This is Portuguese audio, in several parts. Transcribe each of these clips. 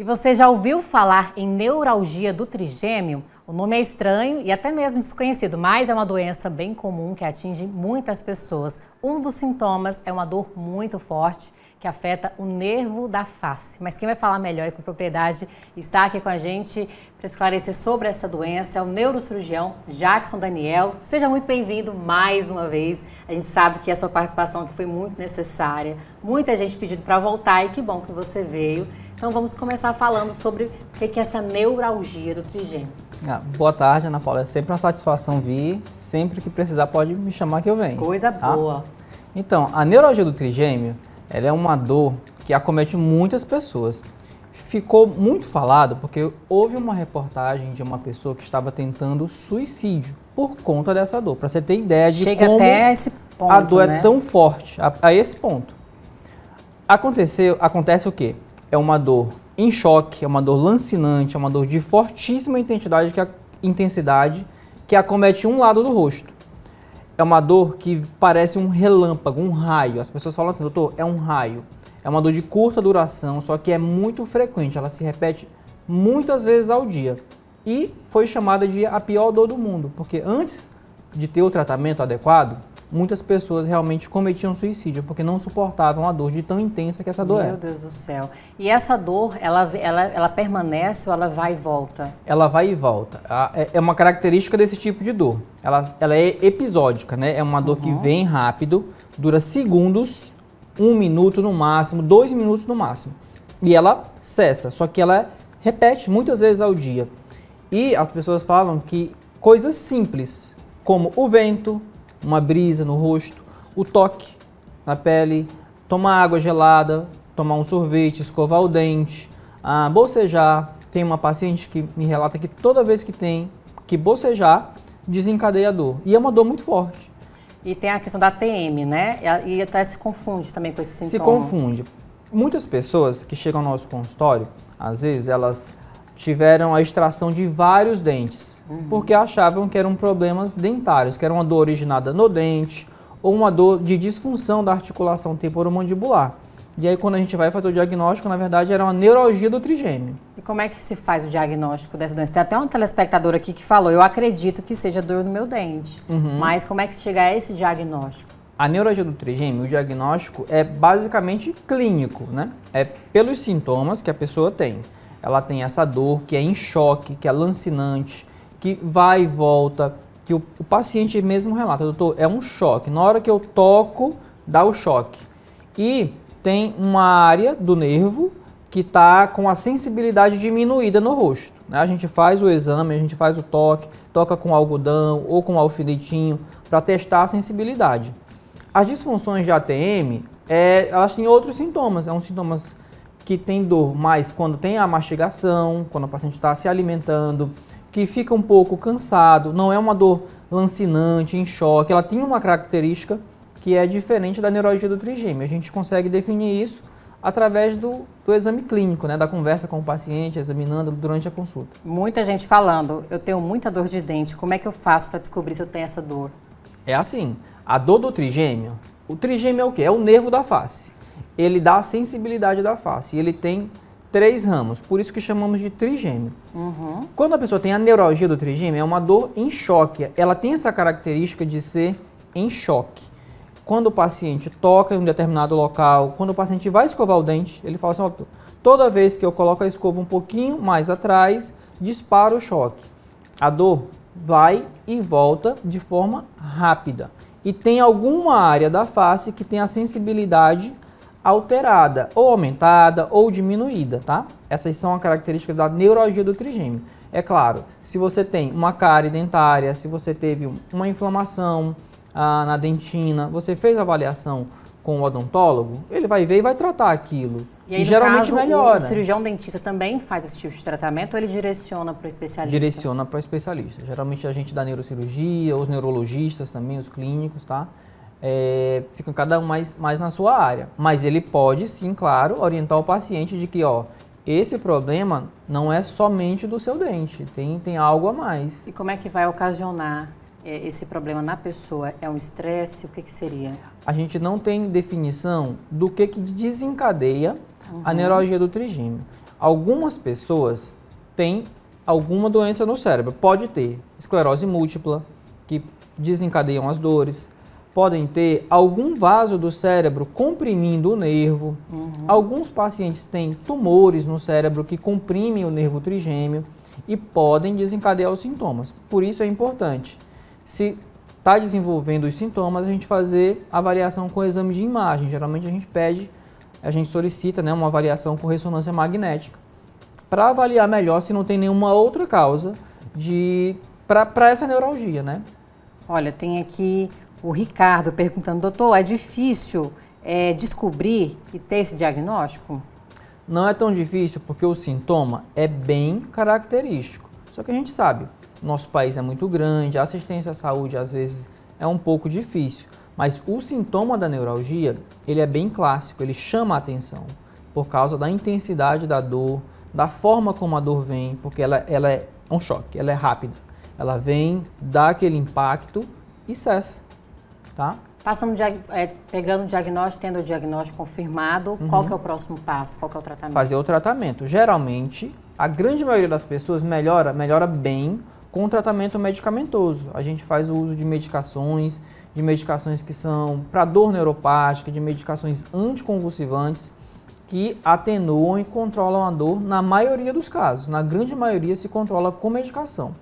E você já ouviu falar em neuralgia do trigêmeo? O nome é estranho e até mesmo desconhecido, mas é uma doença bem comum que atinge muitas pessoas. Um dos sintomas é uma dor muito forte que afeta o nervo da face. Mas quem vai falar melhor e com propriedade está aqui com a gente para esclarecer sobre essa doença é o neurocirurgião Jackson Daniel. Seja muito bem-vindo mais uma vez. A gente sabe que a sua participação aqui foi muito necessária. Muita gente pedindo para voltar e que bom que você veio. Então vamos começar falando sobre o que é essa neuralgia do trigêmeo. Ah, boa tarde, Ana Paula. É sempre uma satisfação vir. Sempre que precisar pode me chamar que eu venho. Coisa tá? boa. Então, a neuralgia do trigêmeo ela é uma dor que acomete muitas pessoas. Ficou muito falado porque houve uma reportagem de uma pessoa que estava tentando suicídio por conta dessa dor. Para você ter ideia de Chega como até esse ponto, a dor é né? é tão forte, a, a esse ponto. Aconteceu, acontece o quê? é uma dor em choque, é uma dor lancinante, é uma dor de fortíssima intensidade que, a, intensidade que acomete um lado do rosto. É uma dor que parece um relâmpago, um raio. As pessoas falam assim, doutor, é um raio. É uma dor de curta duração, só que é muito frequente, ela se repete muitas vezes ao dia. E foi chamada de a pior dor do mundo, porque antes de ter o tratamento adequado, muitas pessoas realmente cometiam suicídio porque não suportavam a dor de tão intensa que essa dor Meu é. Meu Deus do céu. E essa dor, ela, ela, ela permanece ou ela vai e volta? Ela vai e volta. É, é uma característica desse tipo de dor. Ela, ela é episódica, né? É uma dor uhum. que vem rápido, dura segundos, um minuto no máximo, dois minutos no máximo. E ela cessa, só que ela repete muitas vezes ao dia. E as pessoas falam que coisas simples, como o vento, uma brisa no rosto, o toque na pele, tomar água gelada, tomar um sorvete, escovar o dente, ah, bocejar. Tem uma paciente que me relata que toda vez que tem que bocejar, desencadeia a dor. E é uma dor muito forte. E tem a questão da TM, né? E até se confunde também com esse sintoma. Se confunde. Muitas pessoas que chegam ao nosso consultório, às vezes elas tiveram a extração de vários dentes, uhum. porque achavam que eram problemas dentários, que era uma dor originada no dente ou uma dor de disfunção da articulação temporomandibular. E aí, quando a gente vai fazer o diagnóstico, na verdade, era uma neurologia do trigêmeo. E como é que se faz o diagnóstico dessa doença? Tem até um telespectador aqui que falou, eu acredito que seja dor no meu dente. Uhum. Mas como é que se chega a esse diagnóstico? A neurologia do trigêmeo, o diagnóstico é basicamente clínico, né? É pelos sintomas que a pessoa tem ela tem essa dor que é em choque, que é lancinante, que vai e volta, que o, o paciente mesmo relata, doutor, é um choque. Na hora que eu toco, dá o choque. E tem uma área do nervo que está com a sensibilidade diminuída no rosto. Né? A gente faz o exame, a gente faz o toque, toca com algodão ou com alfinetinho para testar a sensibilidade. As disfunções de ATM, é, elas têm outros sintomas, são é sintomas que tem dor mais quando tem a mastigação, quando o paciente está se alimentando, que fica um pouco cansado, não é uma dor lancinante, em choque, ela tem uma característica que é diferente da neurologia do trigêmeo. A gente consegue definir isso através do, do exame clínico, né, da conversa com o paciente, examinando durante a consulta. Muita gente falando, eu tenho muita dor de dente, como é que eu faço para descobrir se eu tenho essa dor? É assim, a dor do trigêmeo, o trigêmeo é o que? É o nervo da face ele dá a sensibilidade da face. e Ele tem três ramos, por isso que chamamos de trigêmeo. Uhum. Quando a pessoa tem a neuralgia do trigêmeo, é uma dor em choque. Ela tem essa característica de ser em choque. Quando o paciente toca em um determinado local, quando o paciente vai escovar o dente, ele fala assim: oh, toda vez que eu coloco a escova um pouquinho mais atrás, dispara o choque. A dor vai e volta de forma rápida. E tem alguma área da face que tem a sensibilidade alterada, ou aumentada, ou diminuída, tá? Essas são as características da neurologia do trigêmeo. É claro, se você tem uma cárie dentária, se você teve uma inflamação ah, na dentina, você fez avaliação com o odontólogo, ele vai ver e vai tratar aquilo. E, aí, e geralmente caso, melhora. O cirurgião dentista também faz esse tipo de tratamento ou ele direciona para o especialista? Direciona para o especialista. Geralmente a gente dá neurocirurgia, os neurologistas também, os clínicos, tá? é, ficam cada um mais, mais na sua área. Mas ele pode, sim, claro, orientar o paciente de que, ó, esse problema não é somente do seu dente, tem, tem algo a mais. E como é que vai ocasionar é, esse problema na pessoa? É um estresse? O que, que seria? A gente não tem definição do que, que desencadeia uhum. a neurologia do trigêmeo. Algumas pessoas têm alguma doença no cérebro, pode ter esclerose múltipla, que desencadeiam as dores, podem ter algum vaso do cérebro comprimindo o nervo. Uhum. Alguns pacientes têm tumores no cérebro que comprimem o nervo trigêmeo e podem desencadear os sintomas. Por isso é importante, se está desenvolvendo os sintomas, a gente fazer avaliação com exame de imagem. Geralmente a gente pede, a gente solicita né, uma avaliação com ressonância magnética para avaliar melhor se não tem nenhuma outra causa de para essa neuralgia, né? Olha, tem aqui o Ricardo perguntando, doutor, é difícil é, descobrir e ter esse diagnóstico? Não é tão difícil porque o sintoma é bem característico. Só que a gente sabe, nosso país é muito grande, a assistência à saúde às vezes é um pouco difícil. Mas o sintoma da neuralgia, ele é bem clássico, ele chama a atenção por causa da intensidade da dor, da forma como a dor vem, porque ela, ela é um choque, ela é rápida. Ela vem, dá aquele impacto e cessa. Tá? Passando, é, pegando o diagnóstico, tendo o diagnóstico confirmado, uhum. qual que é o próximo passo? Qual que é o tratamento? Fazer o tratamento. Geralmente, a grande maioria das pessoas melhora, melhora bem com o tratamento medicamentoso. A gente faz o uso de medicações, de medicações que são para dor neuropática, de medicações anticonvulsivantes que atenuam e controlam a dor na maioria dos casos. Na grande maioria se controla com medicação.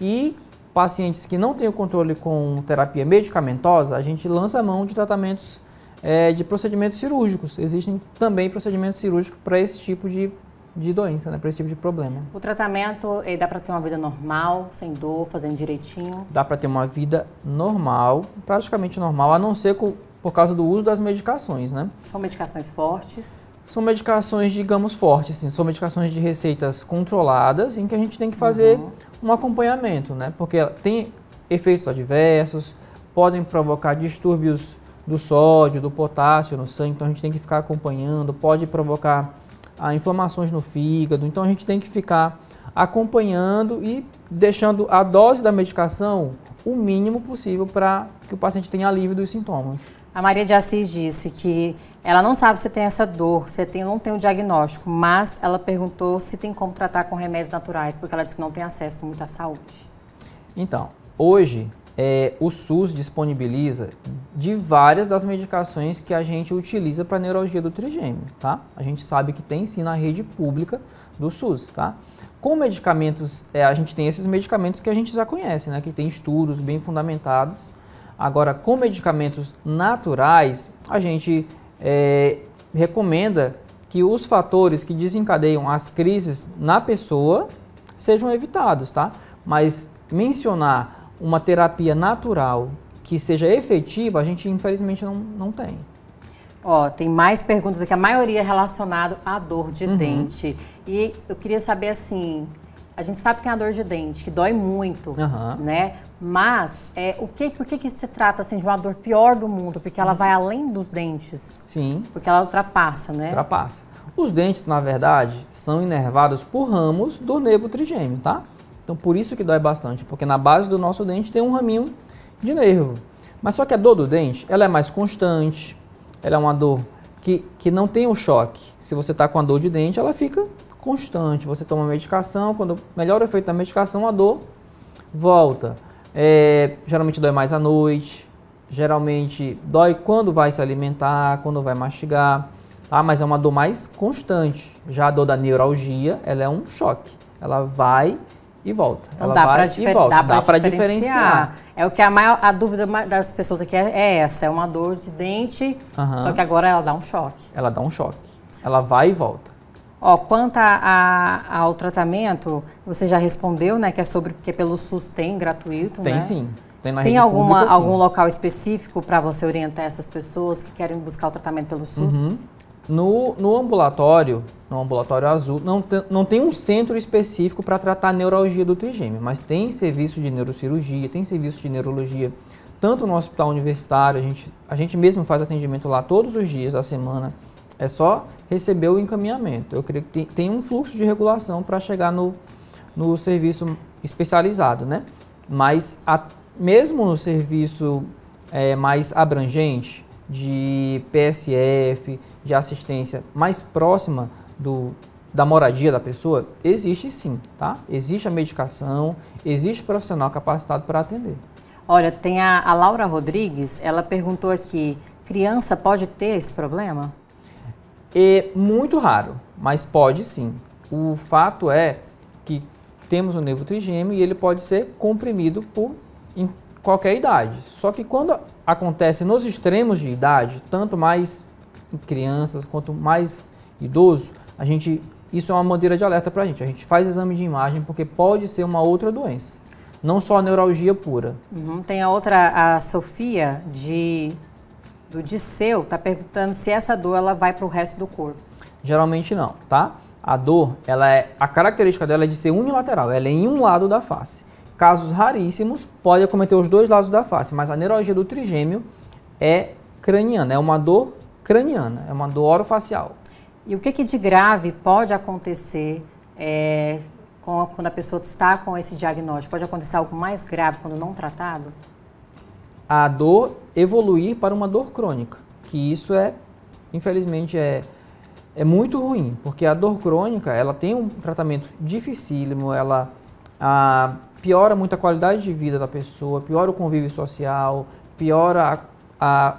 E pacientes que não têm o controle com terapia medicamentosa, a gente lança a mão de tratamentos é, de procedimentos cirúrgicos. Existem também procedimentos cirúrgicos para esse tipo de, de doença, né, para esse tipo de problema. O tratamento dá para ter uma vida normal, sem dor, fazendo direitinho? Dá para ter uma vida normal, praticamente normal, a não ser por causa do uso das medicações, né? São medicações fortes? são medicações, digamos, fortes, assim, são medicações de receitas controladas em que a gente tem que fazer uhum. um acompanhamento, né? Porque tem efeitos adversos, podem provocar distúrbios do sódio, do potássio no sangue, então a gente tem que ficar acompanhando, pode provocar a ah, inflamações no fígado, então a gente tem que ficar acompanhando e deixando a dose da medicação o mínimo possível para que o paciente tenha alívio dos sintomas. A Maria de Assis disse que ela não sabe se tem essa dor, se tem, não tem o diagnóstico, mas ela perguntou se tem como tratar com remédios naturais, porque ela disse que não tem acesso com muita saúde. Então, hoje é, o SUS disponibiliza de várias das medicações que a gente utiliza para neurologia do trigêmeo, tá? A gente sabe que tem sim na rede pública do SUS, tá? Com medicamentos, é, a gente tem esses medicamentos que a gente já conhece, né? Que tem estudos bem fundamentados. Agora, com medicamentos naturais, a gente é, recomenda que os fatores que desencadeiam as crises na pessoa sejam evitados, tá? Mas mencionar uma terapia natural que seja efetiva, a gente infelizmente não, não tem. Ó, tem mais perguntas aqui, a maioria é relacionado à dor de uhum. dente. E eu queria saber assim, a gente sabe que é a dor de dente, que dói muito, uhum. né? Mas é, o que, por que, que se trata assim, de uma dor pior do mundo? Porque ela uhum. vai além dos dentes. Sim. Porque ela ultrapassa, né? Ultrapassa. Os dentes, na verdade, são inervados por ramos do nervo trigêmeo, tá? Então por isso que dói bastante, porque na base do nosso dente tem um raminho de nervo. Mas só que a dor do dente, ela é mais constante, ela é uma dor que, que não tem um choque. Se você está com a dor de dente, ela fica constante. Você toma medicação, quando melhora o efeito da medicação, a dor volta. É, geralmente dói mais à noite, geralmente dói quando vai se alimentar, quando vai mastigar, tá? Mas é uma dor mais constante. Já a dor da neuralgia, ela é um choque. Ela vai e volta. Então ela dá vai e volta. Dá, para diferenciar. diferenciar. É o que a, maior, a dúvida das pessoas aqui é, é essa, é uma dor de dente, uhum. só que agora ela dá um choque. Ela dá um choque. Ela vai e volta. Ó, quanto a, a, ao tratamento, você já respondeu, né, que é sobre porque é pelo SUS tem gratuito, Tem né? sim. Tem, na tem alguma, pública, algum local específico para você orientar essas pessoas que querem buscar o tratamento pelo SUS? Uhum. No, no ambulatório, no ambulatório azul, não, te, não tem um centro específico para tratar a neurologia do trigêmeo, mas tem serviço de neurocirurgia, tem serviço de neurologia, tanto no hospital universitário, a gente, a gente mesmo faz atendimento lá todos os dias da semana. É só recebeu o encaminhamento. Eu creio que tem, um fluxo de regulação para chegar no, no serviço especializado, né? Mas a, mesmo no serviço é, mais abrangente de PSF, de assistência mais próxima do, da moradia da pessoa, existe sim, tá? Existe a medicação, existe profissional capacitado para atender. Olha, tem a, a Laura Rodrigues, ela perguntou aqui, criança pode ter esse problema? E muito raro, mas pode sim. O fato é que temos o nervo trigêmeo e ele pode ser comprimido por em qualquer idade. Só que quando acontece nos extremos de idade, tanto mais em crianças quanto mais idoso, a gente isso é uma bandeira de alerta para a gente. A gente faz exame de imagem porque pode ser uma outra doença, não só a neuralgia pura. Uhum. Tem a outra, a Sofia de do Disseu está perguntando se essa dor ela vai para o resto do corpo. Geralmente não, tá? A dor, ela é, a característica dela é de ser unilateral, ela é em um lado da face. Casos raríssimos, pode acometer os dois lados da face, mas a neurologia do trigêmeo é craniana, é uma dor craniana, é uma dor orofacial. E o que, que de grave pode acontecer é, quando a pessoa está com esse diagnóstico? Pode acontecer algo mais grave quando não tratado? a dor evoluir para uma dor crônica, que isso é, infelizmente, é, é muito ruim, porque a dor crônica ela tem um tratamento dificílimo, ela a, ah, piora muito a qualidade de vida da pessoa, piora o convívio social, piora a, a,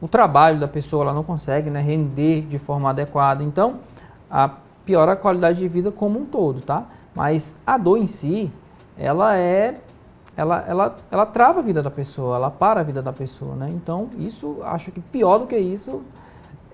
o trabalho da pessoa, ela não consegue né, render de forma adequada, então a, piora a qualidade de vida como um todo, tá? Mas a dor em si, ela é ela, ela, ela trava a vida da pessoa, ela para a vida da pessoa, né? Então, isso, acho que pior do que isso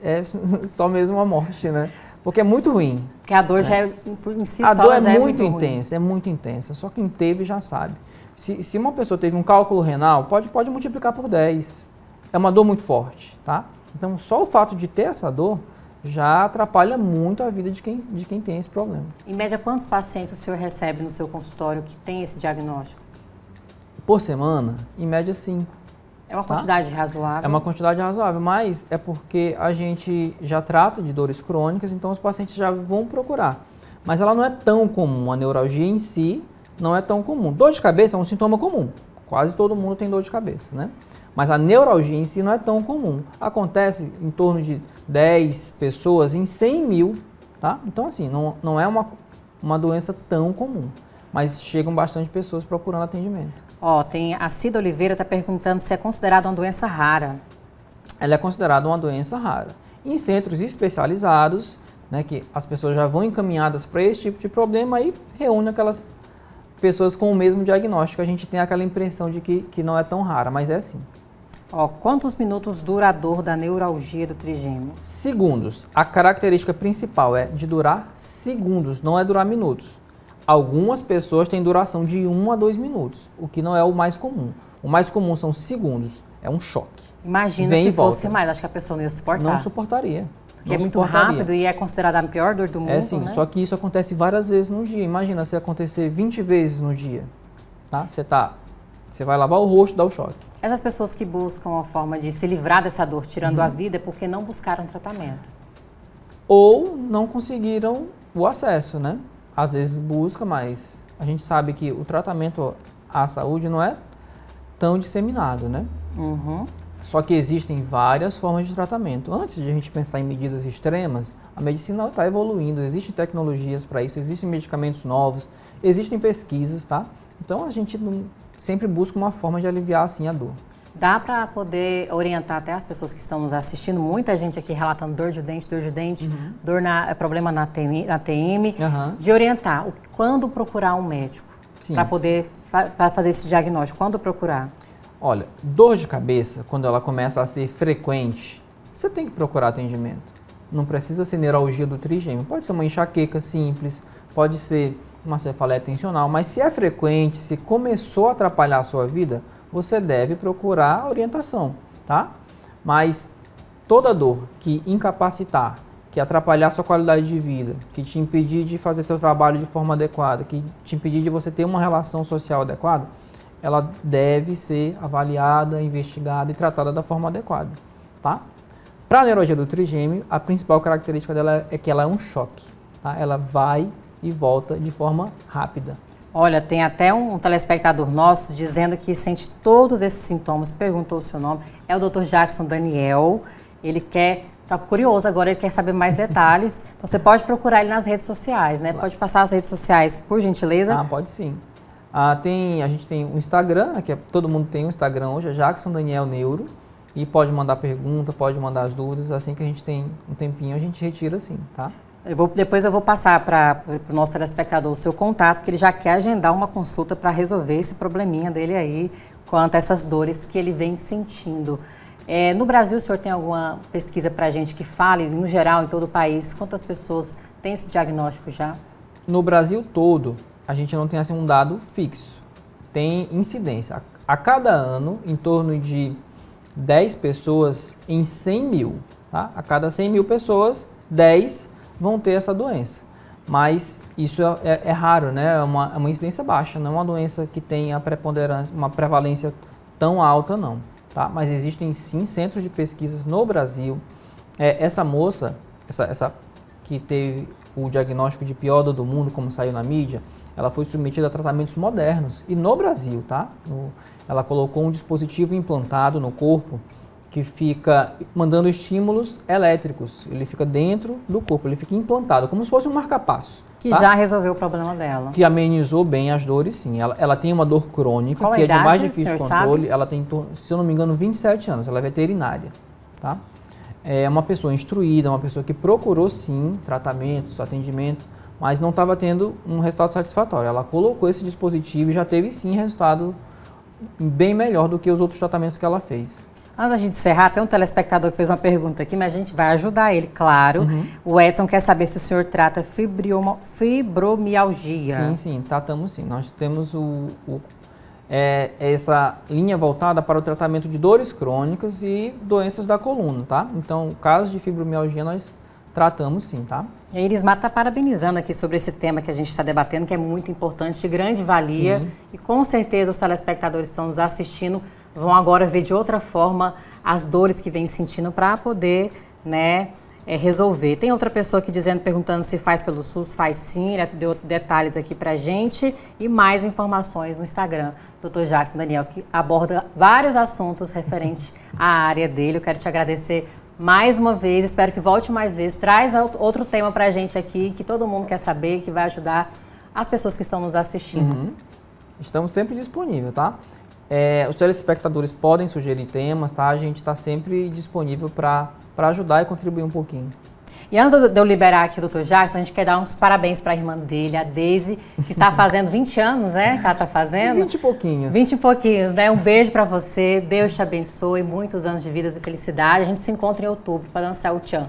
é só mesmo a morte, né? Porque é muito ruim. Porque a dor né? já é, por em si A dor é, muito, é muito intensa, é muito intensa. Só quem teve já sabe. Se, se uma pessoa teve um cálculo renal, pode, pode multiplicar por 10. É uma dor muito forte, tá? Então, só o fato de ter essa dor já atrapalha muito a vida de quem, de quem tem esse problema. Em média, quantos pacientes o senhor recebe no seu consultório que tem esse diagnóstico? por semana, em média, cinco. É uma tá? quantidade tá? razoável. É uma quantidade razoável, mas é porque a gente já trata de dores crônicas, então os pacientes já vão procurar. Mas ela não é tão comum, a neuralgia em si não é tão comum. Dor de cabeça é um sintoma comum, quase todo mundo tem dor de cabeça, né? Mas a neuralgia em si não é tão comum. Acontece em torno de 10 pessoas em 100 mil, tá? Então, assim, não, não é uma, uma doença tão comum. Mas chegam bastante pessoas procurando atendimento. Ó, tem a Cida Oliveira está perguntando se é considerada uma doença rara. Ela é considerada uma doença rara. Em centros especializados, né, que as pessoas já vão encaminhadas para esse tipo de problema e reúne aquelas pessoas com o mesmo diagnóstico. A gente tem aquela impressão de que, que não é tão rara, mas é assim. Ó, quantos minutos dura a dor da neuralgia do trigêmeo? Segundos. A característica principal é de durar segundos, não é durar minutos. Algumas pessoas têm duração de 1 um a 2 minutos, o que não é o mais comum. O mais comum são segundos, é um choque. Imagina Vem se fosse mais, acho que a pessoa não ia suportar. Não suportaria. Porque não é muito rápido e é considerada a pior dor do é mundo. É sim, né? só que isso acontece várias vezes no dia. Imagina se acontecer 20 vezes no dia. Tá? Você tá. Você vai lavar o rosto, dá o choque. Essas pessoas que buscam a forma de se livrar dessa dor, tirando uhum. a vida, é porque não buscaram tratamento. Ou não conseguiram o acesso, né? às vezes busca, mas a gente sabe que o tratamento à saúde não é tão disseminado, né? Uhum. Só que existem várias formas de tratamento. Antes de a gente pensar em medidas extremas, a medicina está evoluindo, existem tecnologias para isso, existem medicamentos novos, existem pesquisas, tá? Então a gente sempre busca uma forma de aliviar assim a dor. Dá para poder orientar até as pessoas que estão nos assistindo, muita gente aqui relatando dor de dente, dor de dente, uhum. dor na, eh, problema na TM, na TM uhum. de orientar o, quando procurar um médico para poder fa fazer esse diagnóstico, quando procurar. Olha, dor de cabeça, quando ela começa a ser frequente, você tem que procurar atendimento. Não precisa ser neuralgia do trigêmeo, pode ser uma enxaqueca simples, pode ser uma cefaleia tensional, mas se é frequente, se começou a atrapalhar a sua vida, você deve procurar orientação, tá? Mas toda dor que incapacitar, que atrapalhar sua qualidade de vida, que te impedir de fazer seu trabalho de forma adequada, que te impedir de você ter uma relação social adequada, ela deve ser avaliada, investigada e tratada da forma adequada, tá? Para a neurologia do trigêmeo, a principal característica dela é que ela é um choque, tá? Ela vai e volta de forma rápida. Olha, tem até um telespectador nosso dizendo que sente todos esses sintomas, perguntou o seu nome, é o Dr. Jackson Daniel. Ele quer, tá curioso agora, ele quer saber mais detalhes. Então você pode procurar ele nas redes sociais, né? Claro. Pode passar as redes sociais, por gentileza. Ah, pode sim. Ah, tem, a gente tem o um Instagram, aqui né, é, todo mundo tem um Instagram hoje, é Jackson Daniel Neuro. E pode mandar pergunta, pode mandar as dúvidas, assim que a gente tem um tempinho, a gente retira sim, tá? Eu vou, depois eu vou passar para o nosso telespectador o seu contato, que ele já quer agendar uma consulta para resolver esse probleminha dele aí, quanto a essas dores que ele vem sentindo. É, no Brasil, o senhor tem alguma pesquisa para a gente que fale, no geral, em todo o país, quantas pessoas têm esse diagnóstico já? No Brasil todo, a gente não tem assim, um dado fixo. Tem incidência. A, a cada ano, em torno de 10 pessoas em 100 mil. Tá? A cada 100 mil pessoas, 10 vão ter essa doença. Mas isso é, é, é raro, né? É uma, é uma incidência baixa, não é uma doença que tenha preponderância, uma prevalência tão alta, não. Tá? Mas existem sim centros de pesquisas no Brasil. É, essa moça, essa, essa que teve o diagnóstico de pior do mundo, como saiu na mídia, ela foi submetida a tratamentos modernos e no Brasil, tá? No, ela colocou um dispositivo implantado no corpo que fica mandando estímulos elétricos. Ele fica dentro do corpo, ele fica implantado, como se fosse um marcapasso. Que tá? já resolveu o problema dela. Que amenizou bem as dores, sim. Ela, ela tem uma dor crônica, Qual que é de mais difícil controle. Sabe? Ela tem, se eu não me engano, 27 anos. Ela é veterinária, tá? É uma pessoa instruída, uma pessoa que procurou, sim, tratamentos, atendimento, mas não estava tendo um resultado satisfatório. Ela colocou esse dispositivo e já teve, sim, resultado bem melhor do que os outros tratamentos que ela fez. Antes da gente encerrar, tem um telespectador que fez uma pergunta aqui, mas a gente vai ajudar ele, claro. Uhum. O Edson quer saber se o senhor trata fibrioma, fibromialgia. Sim, sim, tratamos sim. Nós temos o, o é, essa linha voltada para o tratamento de dores crônicas e doenças da coluna, tá? Então, casos de fibromialgia nós tratamos sim, tá? E a Iris está parabenizando aqui sobre esse tema que a gente está debatendo, que é muito importante, de grande valia. Sim. E com certeza os telespectadores estão nos assistindo vão agora ver de outra forma as dores que vem sentindo para poder, né, é, resolver. Tem outra pessoa aqui dizendo, perguntando se faz pelo SUS, faz sim, ele deu detalhes aqui pra gente e mais informações no Instagram, Dr. Jackson Daniel, que aborda vários assuntos referentes à área dele. Eu quero te agradecer mais uma vez, espero que volte mais vezes, traz outro tema pra gente aqui que todo mundo quer saber, que vai ajudar as pessoas que estão nos assistindo. Uhum. Estamos sempre disponíveis, tá? É, os telespectadores podem sugerir temas, tá? A gente está sempre disponível para ajudar e contribuir um pouquinho. E antes de eu liberar aqui o Dr. Jackson, a gente quer dar uns parabéns para a irmã dele, a Daisy, que está fazendo 20 anos, né? Que ela está fazendo. 20 e pouquinhos. 20 e pouquinhos, né? Um beijo para você, Deus te abençoe, muitos anos de vida e felicidade. A gente se encontra em outubro para dançar o Tchan.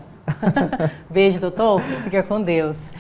beijo, doutor. Fica com Deus.